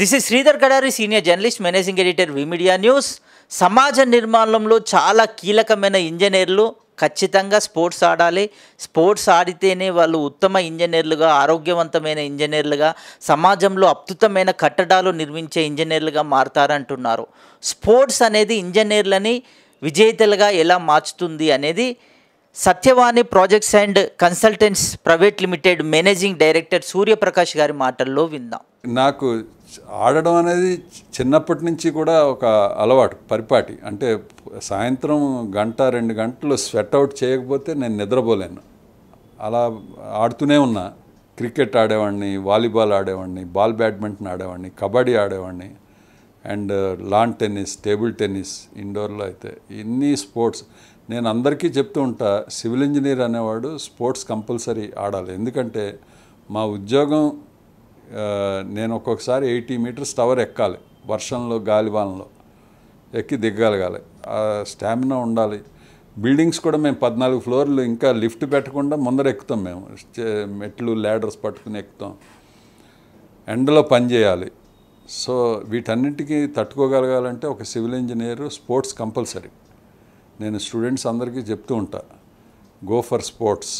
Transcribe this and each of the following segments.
this is Sridhar Gadari senior journalist managing editor విమీడియా news సమాజ నిర్మాణంలో చాలా కీలకమైన ఇంజనీర్లు ఖచ్చితంగా స్పోర్ట్స్ ఆడాలి స్పోర్ట్స్ ఆడితేనే వాళ్ళు ఉత్తమ ఇంజనీర్లుగా ఆరోగ్యవంతమైన ఇంజనీర్లుగా సమాజంలో అద్భుతమైన కట్టడాలు నిర్మించే ఇంజనీర్లుగా మారుతారంటున్నారు స్పోర్ట్స్ అనేది ఇంజనీర్లని విజేతలుగా ఎలా మార్చుతుంది అనేది Satyavani projects and consultants private limited managing director Suryaprakash గారి మాటల్లో విందాం నాకు ఆడడం అనేది చిన్నప్పటి నుంచి కూడా ఒక అలవాటు పరిపాటి అంటే సాయంత్రం గంట రెండు గంటలు స్వెట్ అవుట్ చేయకపోతే నేను నిద్రపోలేను అలా ఆడుతూనే ఉన్నా క్రికెట్ ఆడేవాడిని వాలీబాల్ ఆడేవాడిని బాల్ బ్యాడ్మింటన్ ఆడేవాడిని కబడ్డీ ఆడేవాడిని and lawn tennis table tennis ఇండోర్లో అయితే ఇన్ని స్పోర్ట్స్ నేను అందరికీ చెప్తూ ఉంటా సివిల్ ఇంజనీర్ అనేవాడు స్పోర్ట్స్ కంపల్సరీ ఆడాలి ఎందుకంటే మా ఉద్యోగం నేను ఒక్కొక్కసారి ఎయిటీ మీటర్స్ టవర్ ఎక్కాలి వర్షంలో గాలివానలో ఎక్కి దిగగలగాలి స్టామినా ఉండాలి బిల్డింగ్స్ కూడా మేము పద్నాలుగు ఫ్లోర్లు ఇంకా లిఫ్ట్ పెట్టకుండా ముందర ఎక్కుతాం మేము మెట్లు ల్యాడర్స్ పట్టుకుని ఎక్కుతాం ఎండలో పనిచేయాలి సో వీటన్నిటికీ తట్టుకోగలగాలంటే ఒక సివిల్ ఇంజనీరు స్పోర్ట్స్ కంపల్సరీ నేను స్టూడెంట్స్ అందరికీ చెప్తూ ఉంటా go for sports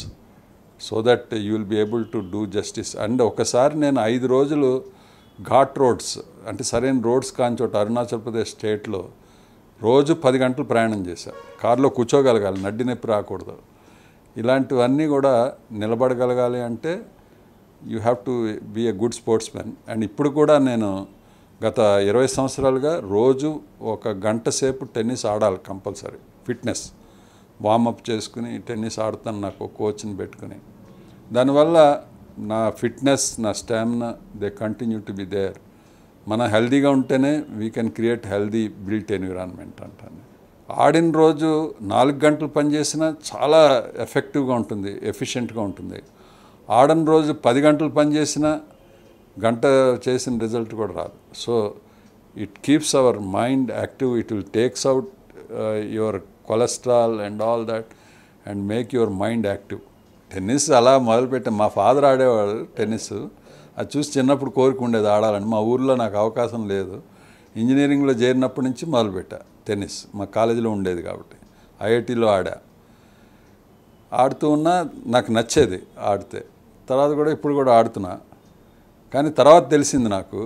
so that you will be able to do justice and ఒకసారి నేను ఐదు రోజులు ఘాట్ రోడ్స్ అంటే సరైన రోడ్స్ కాంచోట అరుణాచల్ ప్రదేశ్ స్టేట్లో రోజు పది గంటలు ప్రయాణం చేశాను కారులో కూర్చోగలగాలి నడ్డి నొప్పి రాకూడదు ఇలాంటివన్నీ కూడా నిలబడగలగాలి అంటే you have to be a good sportsman and ఇప్పుడు కూడా నేను గత ఇరవై సంవత్సరాలుగా రోజు ఒక గంట సేపు టెన్నిస్ ఆడాలి కంపల్సరీ ఫిట్నెస్ వామప్ చేసుకుని టెన్నిస్ ఆడుతాను నాకు కోచ్ని పెట్టుకుని దానివల్ల నా ఫిట్నెస్ నా stamina they continue to be there మన హెల్దీగా ఉంటేనే we can create healthy built environment అంటాను ఆడిన రోజు నాలుగు గంటలు పనిచేసినా చాలా ఎఫెక్టివ్గా ఉంటుంది ఎఫిషియెంట్గా ఉంటుంది ఆడిన రోజు పది గంటలు పనిచేసినా గంట చేసిన రిజల్ట్ కూడా రాదు so it keeps our mind active it will takes out your cholesterol and all that and make your mind active tennis అలా మొదలుపెట్టే మా ఫాదర్ ఆడేవాడు టెన్నిస్ అది చూసి చిన్నప్పుడు కోరిక ఉండేది ఆడాలని మా ఊర్లో నాకు అవకాశం లేదు ఇంజనీరింగ్లో చేరినప్పటి నుంచి మొదలుపెట్టా టెన్నిస్ మా కాలేజీలో ఉండేది కాబట్టి ఐఐటీలో ఆడా ఆడుతూ ఉన్నా నాకు నచ్చేది ఆడితే తర్వాత కూడా ఇప్పుడు కూడా ఆడుతున్నా కానీ తర్వాత తెలిసింది నాకు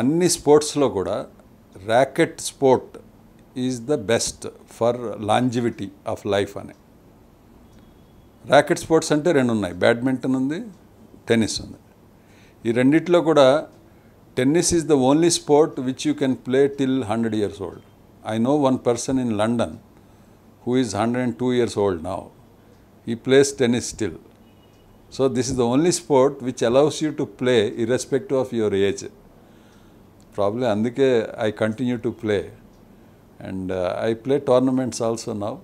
అన్ని స్పోర్ట్స్లో కూడా racket sport is the best for longevity of life అని ర్యాకెట్ స్పోర్ట్స్ అంటే రెండు ఉన్నాయి బ్యాడ్మింటన్ ఉంది టెన్నిస్ ఉంది ఈ రెండిట్లో కూడా tennis is the only sport which you can play till hundred years old I know one person in London who is hundred and two years old now he plays tennis still so this is the only sport which allows you to play irrespective of your age probably అందుకే I continue to play and uh, I play tournaments also now